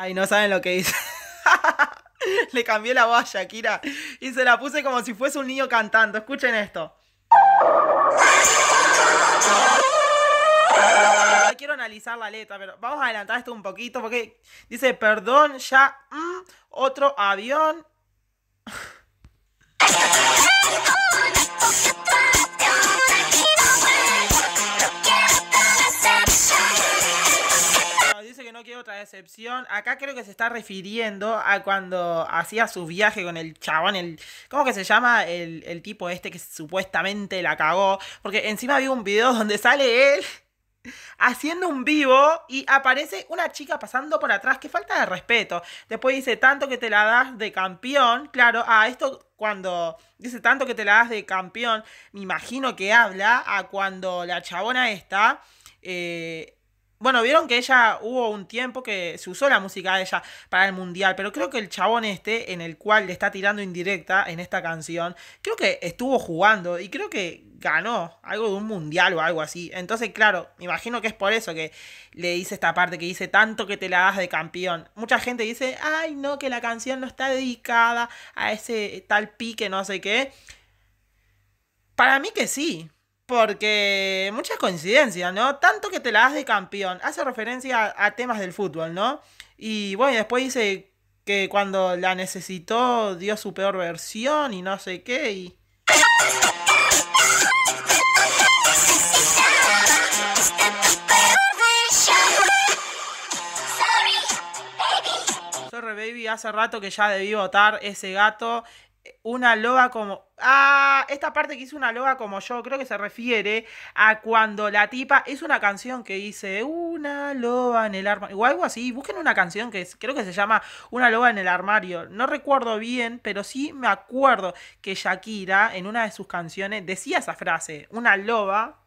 Ay, no saben lo que hice. Le cambié la voz a Shakira y se la puse como si fuese un niño cantando. Escuchen esto. quiero analizar la letra, pero vamos a adelantar esto un poquito porque dice, perdón, ya, mm, otro avión, no otra decepción. Acá creo que se está refiriendo a cuando hacía su viaje con el chabón, el. ¿Cómo que se llama? El, tipo este que supuestamente la cagó. Porque encima había un video donde sale él haciendo un vivo y aparece una chica pasando por atrás. Qué falta de respeto. Después dice, tanto que te la das de campeón. Claro, a esto cuando dice tanto que te la das de campeón, me imagino que habla a cuando la chabona está. Eh, bueno, vieron que ella hubo un tiempo que se usó la música de ella para el mundial, pero creo que el chabón este, en el cual le está tirando indirecta en esta canción, creo que estuvo jugando y creo que ganó algo de un mundial o algo así. Entonces, claro, me imagino que es por eso que le dice esta parte que dice tanto que te la das de campeón. Mucha gente dice, ay, no, que la canción no está dedicada a ese tal pique, no sé qué. Para mí que sí, porque muchas coincidencias, ¿no? Tanto que te la das de campeón. Hace referencia a, temas del fútbol, ¿no? Y bueno, después dice que cuando la necesitó dio su peor versión y no sé qué. Y... Sorry Baby hace rato que ya debí votar ese gato una loba como. Ah, esta parte que hizo una loba como yo, creo que se refiere a cuando la tipa. Es una canción que dice Una loba en el armario. O algo así. Busquen una canción que creo que se llama Una loba en el armario. No recuerdo bien, pero sí me acuerdo que Shakira en una de sus canciones decía esa frase: Una loba.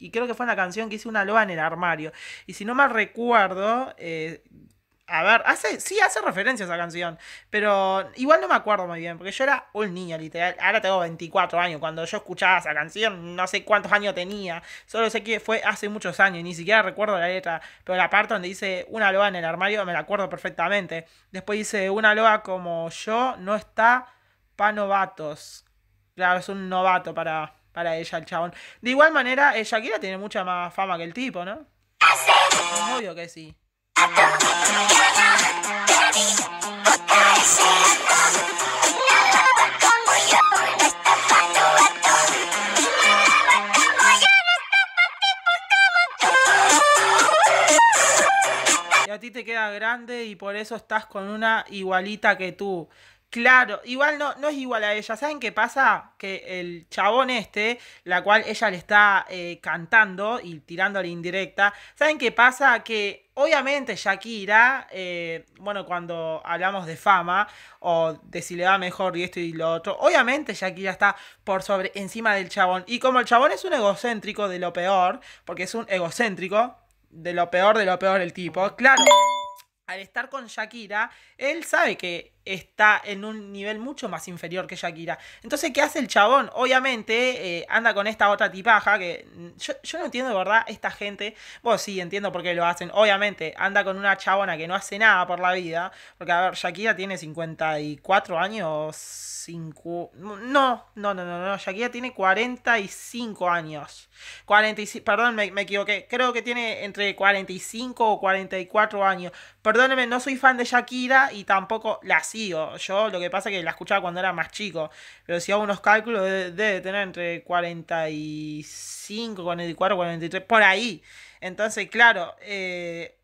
Y creo que fue una canción que hizo una loba en el armario. Y si no mal recuerdo. Eh, a ver, hace, sí, hace referencia a esa canción. Pero igual no me acuerdo muy bien, porque yo era un niño, literal. Ahora tengo 24 años. Cuando yo escuchaba esa canción, no sé cuántos años tenía. Solo sé que fue hace muchos años, ni siquiera recuerdo la letra. Pero la parte donde dice una loa en el armario, me la acuerdo perfectamente. Después dice una loa como yo, no está pa' novatos. Claro, es un novato para, para ella, el chabón. De igual manera, eh, Shakira tiene mucha más fama que el tipo, ¿no? Obvio que sí. Y a ti te queda grande y por eso estás con una igualita que tú. Claro, igual no, no es igual a ella. ¿Saben qué pasa? Que el chabón este, la cual ella le está eh, cantando y tirando la indirecta, ¿saben qué pasa? Que obviamente Shakira, eh, bueno, cuando hablamos de fama o de si le va mejor y esto y lo otro, obviamente Shakira está por sobre encima del chabón. Y como el chabón es un egocéntrico de lo peor, porque es un egocéntrico de lo peor de lo peor el tipo, claro. Al estar con Shakira, él sabe que está en un nivel mucho más inferior que Shakira. Entonces, ¿qué hace el chabón? Obviamente eh, anda con esta otra tipaja que mm, yo, no entiendo de verdad esta gente. Bueno, sí, entiendo por qué lo hacen. Obviamente, anda con una chabona que no hace nada por la vida. Porque, a ver, Shakira tiene 54 años. 5... No, no, no, no, no. Shakira tiene 45 años. 45, perdón, me, equivoqué. Creo que tiene entre 45 o 44 años. Perdóneme, no soy fan de Shakira y tampoco la yo lo que pasa es que la escuchaba cuando era más chico. Pero si hago unos cálculos, debe, tener entre 45, 44, 43, por ahí. Entonces, claro, eh,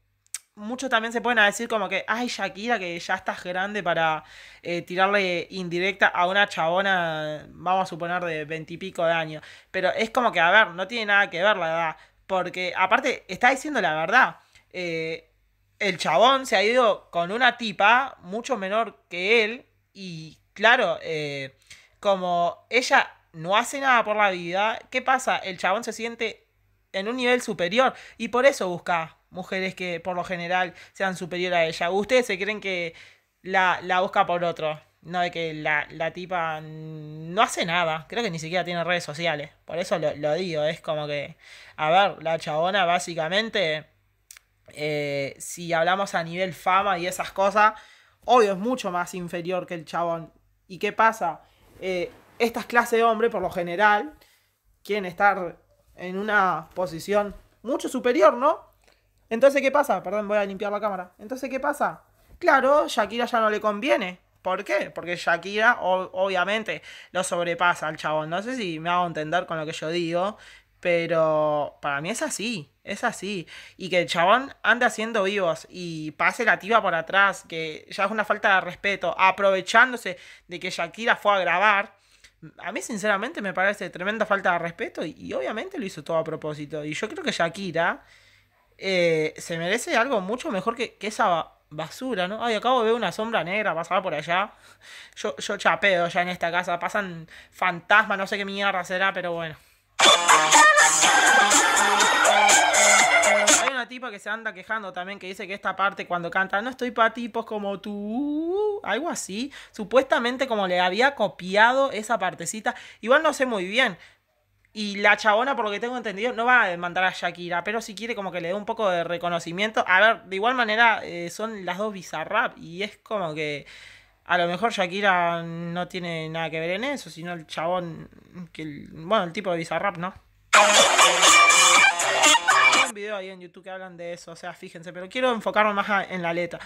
muchos también se pueden decir como que, ay, Shakira, que ya estás grande para eh, tirarle indirecta a una chabona, vamos a suponer, de 20 veintipico de años. Pero es como que, a ver, no tiene nada que ver la edad. Porque aparte, está diciendo la verdad. Eh, el chabón se ha ido con una tipa mucho menor que él y claro, eh, como ella no hace nada por la vida, ¿qué pasa? El chabón se siente en un nivel superior y por eso busca mujeres que por lo general sean superior a ella. Ustedes se creen que la, busca por otro, no de que la, tipa no hace nada, creo que ni siquiera tiene redes sociales, por eso lo, lo digo, es como que, a ver, la chabona básicamente eh, si hablamos a nivel fama y esas cosas, obvio es mucho más inferior que el chabón. ¿Y qué pasa? Eh, estas clases de hombre, por lo general, quieren estar en una posición mucho superior, ¿no? Entonces, ¿qué pasa? Perdón, voy a limpiar la cámara. Entonces, ¿qué pasa? Claro, Shakira ya no le conviene. ¿Por qué? Porque Shakira obviamente lo sobrepasa al chabón. No sé si me hago entender con lo que yo digo, pero para mí es así, es así. Y que el chabón ande haciendo vivos y pase la tiba por atrás, que ya es una falta de respeto, aprovechándose de que Shakira fue a grabar. A mí, sinceramente, me parece tremenda falta de respeto y, obviamente lo hizo todo a propósito. Y yo creo que Shakira eh, se merece algo mucho mejor que, esa basura, ¿no? Ay, acabo de ver una sombra negra pasada por allá. Yo, yo chapeo ya en esta casa. Pasan fantasmas, no sé qué mierda será, pero bueno. Hay una tipa que se anda quejando también que dice que esta parte cuando canta no estoy para tipos como tú, algo así, supuestamente como le había copiado esa partecita, igual no sé muy bien, y la chabona, por lo que tengo entendido, no va a demandar a Shakira, pero si quiere como que le dé un poco de reconocimiento. A ver, de igual manera eh, son las dos bizarrap y es como que a lo mejor Shakira no tiene nada que ver en eso, sino el chabón, bueno, el tipo de bizarrap, ¿no? Hay un video ahí en YouTube que hablan de eso, o sea, fíjense, pero quiero enfocarme más en la letra.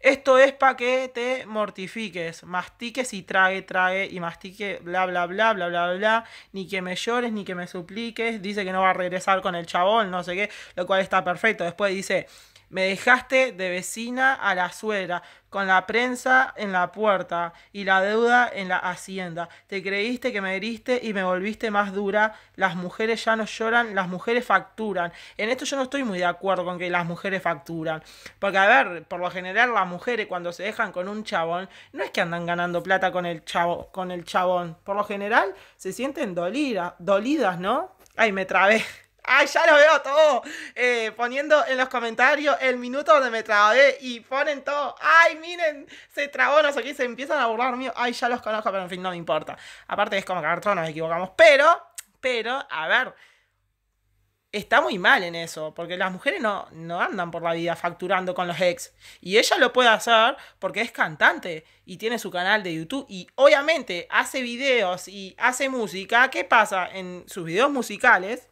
Esto es para que te mortifiques, mastiques y trague, trague y mastique bla, bla, bla, bla, bla, bla, ni que me llores, ni que me supliques, dice que no va a regresar con el chabón, no sé qué, lo cual está perfecto. Después dice, me dejaste de vecina a la suegra, con la prensa en la puerta y la deuda en la hacienda. Te creíste que me heriste y me volviste más dura. Las mujeres ya no lloran, las mujeres facturan. En esto yo no estoy muy de acuerdo con que las mujeres facturan. Porque, a ver, por lo general las mujeres cuando se dejan con un chabón, no es que andan ganando plata con el, chavo, con el chabón. Por lo general se sienten dolidas, dolidas ¿no? Ay, me trabé. ¡Ay, ya lo veo todo! Eh, poniendo en los comentarios el minuto donde me trabé y ponen todo. ¡Ay, miren! Se trabó, no sé se empiezan a burlar mío. ¡Ay, ya los conozco, pero en fin, no me importa! Aparte es como que a todos nos equivocamos. Pero, pero, a ver. Está muy mal en eso, porque las mujeres no, no andan por la vida facturando con los ex. Y ella lo puede hacer porque es cantante y tiene su canal de YouTube y obviamente hace videos y hace música. ¿Qué pasa en sus videos musicales?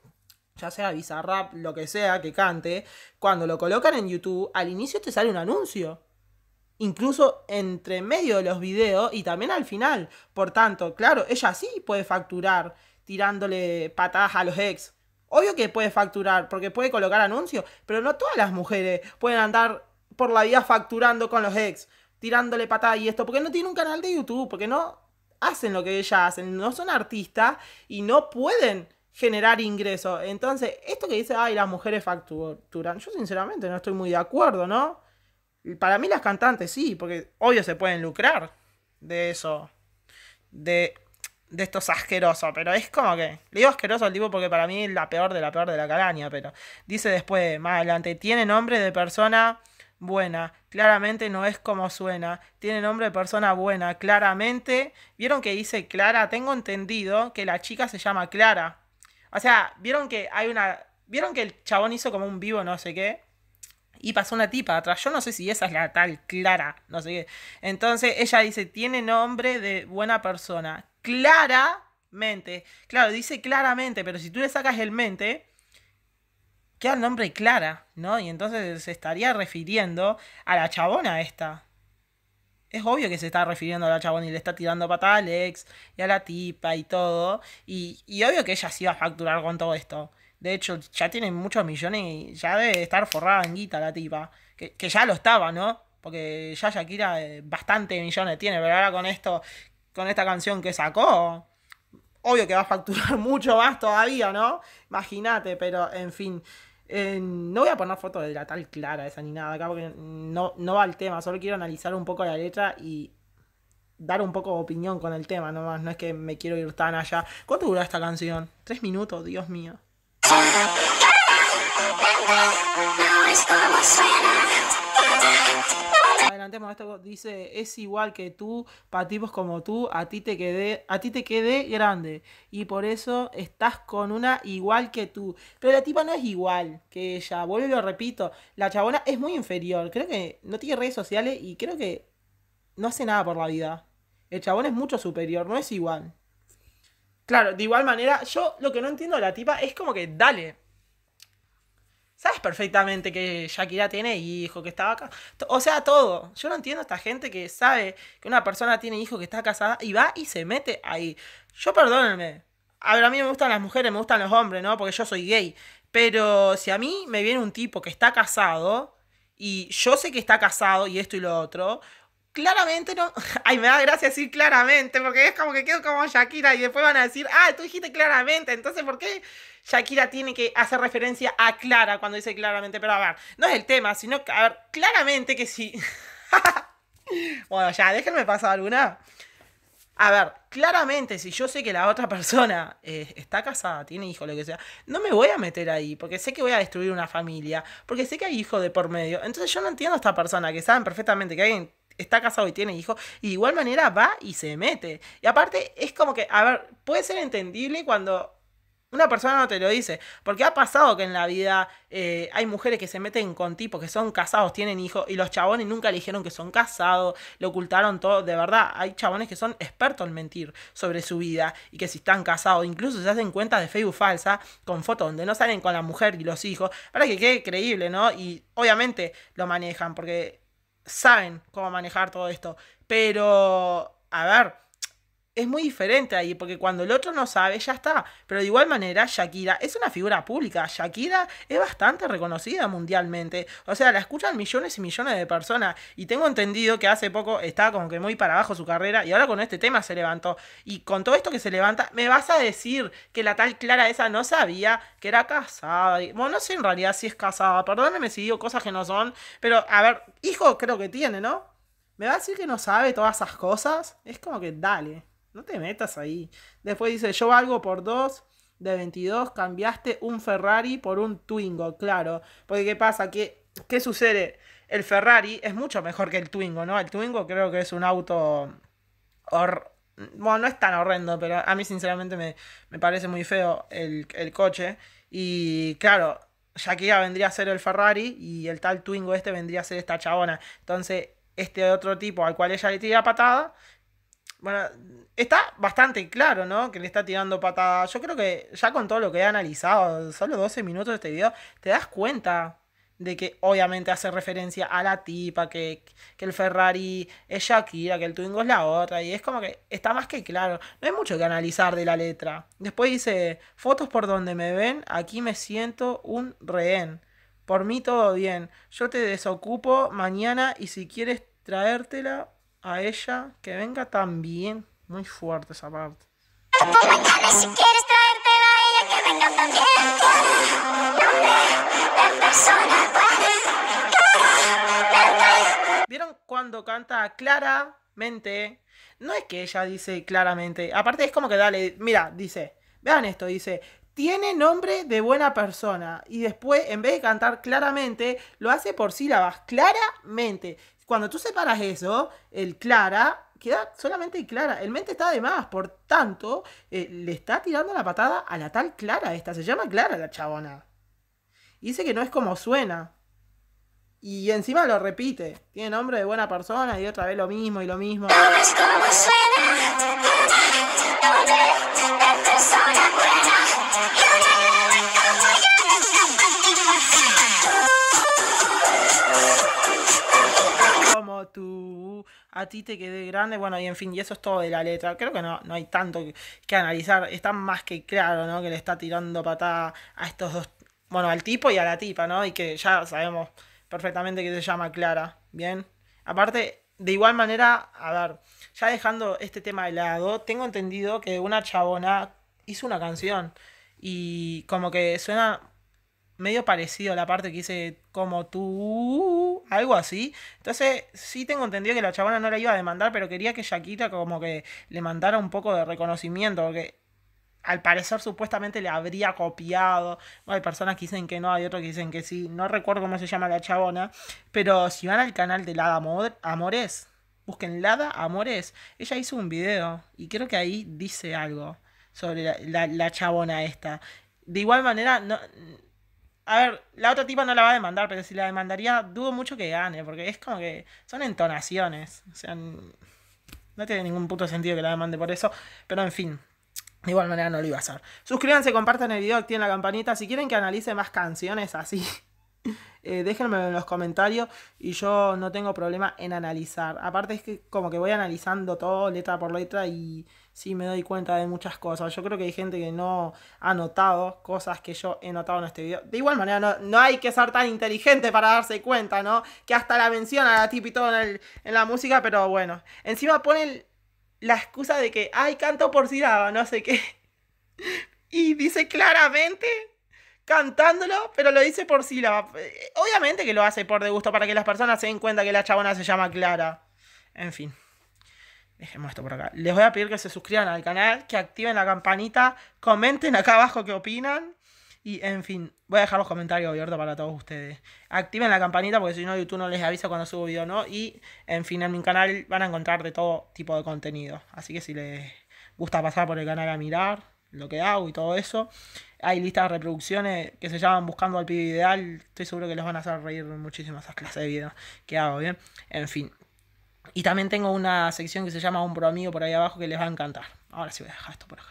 ya sea Bizarrap, lo que sea que cante, cuando lo colocan en YouTube, al inicio te sale un anuncio. Incluso entre medio de los videos y también al final. Por tanto, claro, ella sí puede facturar tirándole patadas a los ex. Obvio que puede facturar, porque puede colocar anuncios, pero no todas las mujeres pueden andar por la vida facturando con los ex, tirándole patadas y esto, porque no tiene un canal de YouTube, porque no hacen lo que ellas hacen, no son artistas y no pueden generar ingresos. Entonces, esto que dice, ay, las mujeres facturan, yo sinceramente no estoy muy de acuerdo, ¿no? Para mí las cantantes sí, porque obvio se pueden lucrar de eso, de, de estos asquerosos, pero es como que, le digo asqueroso al tipo porque para mí es la peor de la peor de la calaña, pero dice después, más adelante, tiene nombre de persona buena, claramente no es como suena, tiene nombre de persona buena, claramente, vieron que dice Clara, tengo entendido que la chica se llama Clara, o sea, vieron que hay una. Vieron que el chabón hizo como un vivo, no sé qué. Y pasó una tipa atrás. Yo no sé si esa es la tal Clara, no sé qué. Entonces ella dice: Tiene nombre de buena persona. Claramente. Claro, dice claramente, pero si tú le sacas el mente, queda el nombre Clara, ¿no? Y entonces se estaría refiriendo a la chabona esta es obvio que se está refiriendo a la chabón y le está tirando patada a Alex y a la tipa y todo. Y, obvio que ella sí va a facturar con todo esto. De hecho, ya tiene muchos millones y ya debe estar forrada en guita la tipa. Que, ya lo estaba, ¿no? Porque ya Shakira eh, bastante millones tiene, pero ahora con esto, con esta canción que sacó, obvio que va a facturar mucho más todavía, ¿no? Imagínate, pero en fin. Eh, no voy a poner fotos de la tal Clara esa ni nada acá porque no, no va al tema, solo quiero analizar un poco la letra y dar un poco de opinión con el tema nomás, no es que me quiero ir tan allá. ¿Cuánto dura esta canción? Tres minutos, Dios mío. Dice, es igual que tú, para tipos como tú, a ti te quedé, a ti te quedé grande. Y por eso estás con una igual que tú. Pero la tipa no es igual que ella. Vuelvo y lo repito. La chabona es muy inferior. Creo que no tiene redes sociales y creo que no hace nada por la vida. El chabón es mucho superior, no es igual. Claro, de igual manera, yo lo que no entiendo de la tipa es como que, dale, Sabes perfectamente que Shakira tiene hijo, que estaba acá. O sea, todo. Yo no entiendo a esta gente que sabe que una persona tiene hijo, que está casada y va y se mete ahí. Yo perdónenme. A ver, a mí me gustan las mujeres, me gustan los hombres, ¿no? Porque yo soy gay. Pero si a mí me viene un tipo que está casado y yo sé que está casado y esto y lo otro, claramente no. Ay, me da gracia decir claramente, porque es como que quedo como Shakira y después van a decir, ah, tú dijiste claramente, entonces ¿por qué Shakira tiene que hacer referencia a Clara cuando dice claramente? Pero a ver, no es el tema, sino a ver, claramente que sí. bueno, ya, déjenme pasar alguna. A ver, claramente, si yo sé que la otra persona eh, está casada, tiene hijos, lo que sea, no me voy a meter ahí, porque sé que voy a destruir una familia, porque sé que hay hijos de por medio. Entonces yo no entiendo a esta persona que saben perfectamente que alguien está casado y tiene hijos, y de igual manera va y se mete. Y aparte es como que, a ver, puede ser entendible cuando una persona no te lo dice, porque ha pasado que en la vida eh, hay mujeres que se meten con tipos que son casados, tienen hijos, y los chabones nunca le dijeron que son casados, le ocultaron todo, de verdad, hay chabones que son expertos en mentir sobre su vida y que si están casados, incluso se hacen cuentas de Facebook falsa con fotos donde no salen con la mujer y los hijos, para que quede creíble, ¿no? Y obviamente lo manejan, porque saben cómo manejar todo esto. Pero, a ver, es muy diferente ahí, porque cuando el otro no sabe, ya está. Pero de igual manera, Shakira es una figura pública. Shakira es bastante reconocida mundialmente. O sea, la escuchan millones y millones de personas. Y tengo entendido que hace poco estaba como que muy para abajo su carrera y ahora con este tema se levantó. Y con todo esto que se levanta, me vas a decir que la tal Clara esa no sabía que era casada. Bueno, no sé en realidad si es casada. Perdóneme si digo cosas que no son. Pero a ver, hijo creo que tiene, ¿no? ¿Me va a decir que no sabe todas esas cosas? Es como que dale. No te metas ahí. Después dice, yo valgo por dos de 22, cambiaste un Ferrari por un Twingo, claro. Porque ¿qué pasa? ¿Qué, qué sucede? El Ferrari es mucho mejor que el Twingo, ¿no? El Twingo creo que es un auto... Bueno, no es tan horrendo, pero a mí sinceramente me, parece muy feo el, el coche. Y claro, Shakira vendría a ser el Ferrari y el tal Twingo este vendría a ser esta chabona. Entonces, este otro tipo al cual ella le tira patada, bueno, está bastante claro, ¿no? Que le está tirando patadas. Yo creo que ya con todo lo que he analizado, solo 12 minutos de este video, te das cuenta de que obviamente hace referencia a la tipa, que, que, el Ferrari es Shakira, que el Twingo es la otra, y es como que está más que claro, no hay mucho que analizar de la letra. Después dice, fotos por donde me ven, aquí me siento un rehén, por mí todo bien, yo te desocupo mañana y si quieres traértela, a ella que venga también. Muy fuerte esa parte. ¿Vieron cuando canta claramente? No es que ella dice claramente. Aparte es como que dale, mira, dice, vean esto, dice, tiene nombre de buena persona. Y después, en vez de cantar claramente, lo hace por sílabas. Claramente. Cuando tú separas eso, el clara queda solamente clara. El mente está de más, por tanto, eh, le está tirando la patada a la tal clara esta. Se llama clara la chabona. dice que no es como suena. Y encima lo repite. Tiene nombre de buena persona y otra vez lo mismo y lo mismo. No es como suena. a ti te quede grande, bueno, y en fin, y eso es todo de la letra. Creo que no, no hay tanto que, que analizar, está más que claro, ¿no? Que le está tirando patada a estos dos, bueno, al tipo y a la tipa, ¿no? Y que ya sabemos perfectamente que se llama Clara, ¿bien? Aparte, de igual manera, a ver, ya dejando este tema de lado, tengo entendido que una chabona hizo una canción y como que suena medio parecido a la parte que dice como tú, algo así. Entonces, sí tengo entendido que la chabona no la iba a demandar, pero quería que Shakira como que le mandara un poco de reconocimiento, porque al parecer supuestamente le habría copiado. hay personas que dicen que no, hay otras que dicen que sí. No recuerdo cómo se llama la chabona, pero si van al canal de Lada Amores, busquen Lada Amores. Ella hizo un video y creo que ahí dice algo sobre la, la, la chabona esta. De igual manera, no, a ver, la otra tipa no la va a demandar, pero si la demandaría, dudo mucho que gane, porque es como que son entonaciones. O sea, no tiene ningún puto sentido que la demande por eso, pero en fin. De igual manera no lo iba a hacer. Suscríbanse, compartan el video, activen la campanita. Si quieren que analice más canciones así, eh, déjenmelo en los comentarios y yo no tengo problema en analizar. Aparte es que como que voy analizando todo letra por letra y sí me doy cuenta de muchas cosas. Yo creo que hay gente que no ha notado cosas que yo he notado en este video. De igual manera, no, no hay que ser tan inteligente para darse cuenta, ¿no? Que hasta la menciona la tip y todo en, la música, pero bueno. Encima pone la excusa de que, ay, canto por sílaba, no sé qué. Y dice claramente cantándolo, pero lo dice por sílaba. Obviamente que lo hace por de gusto, para que las personas se den cuenta que la chabona se llama Clara. En fin. Dejemos esto por acá. Les voy a pedir que se suscriban al canal, que activen la campanita, comenten acá abajo qué opinan. Y en fin, voy a dejar los comentarios abiertos para todos ustedes. Activen la campanita porque si no YouTube no les avisa cuando subo video no. Y en fin, en mi canal van a encontrar de todo tipo de contenido. Así que si les gusta pasar por el canal a mirar lo que hago y todo eso. Hay listas de reproducciones que se llaman Buscando al Pibe Ideal. Estoy seguro que les van a hacer reír muchísimo esas clases de videos que hago, ¿bien? En fin. Y también tengo una sección que se llama Un Pro Amigo por ahí abajo que les va a encantar. Ahora sí voy a dejar esto por acá.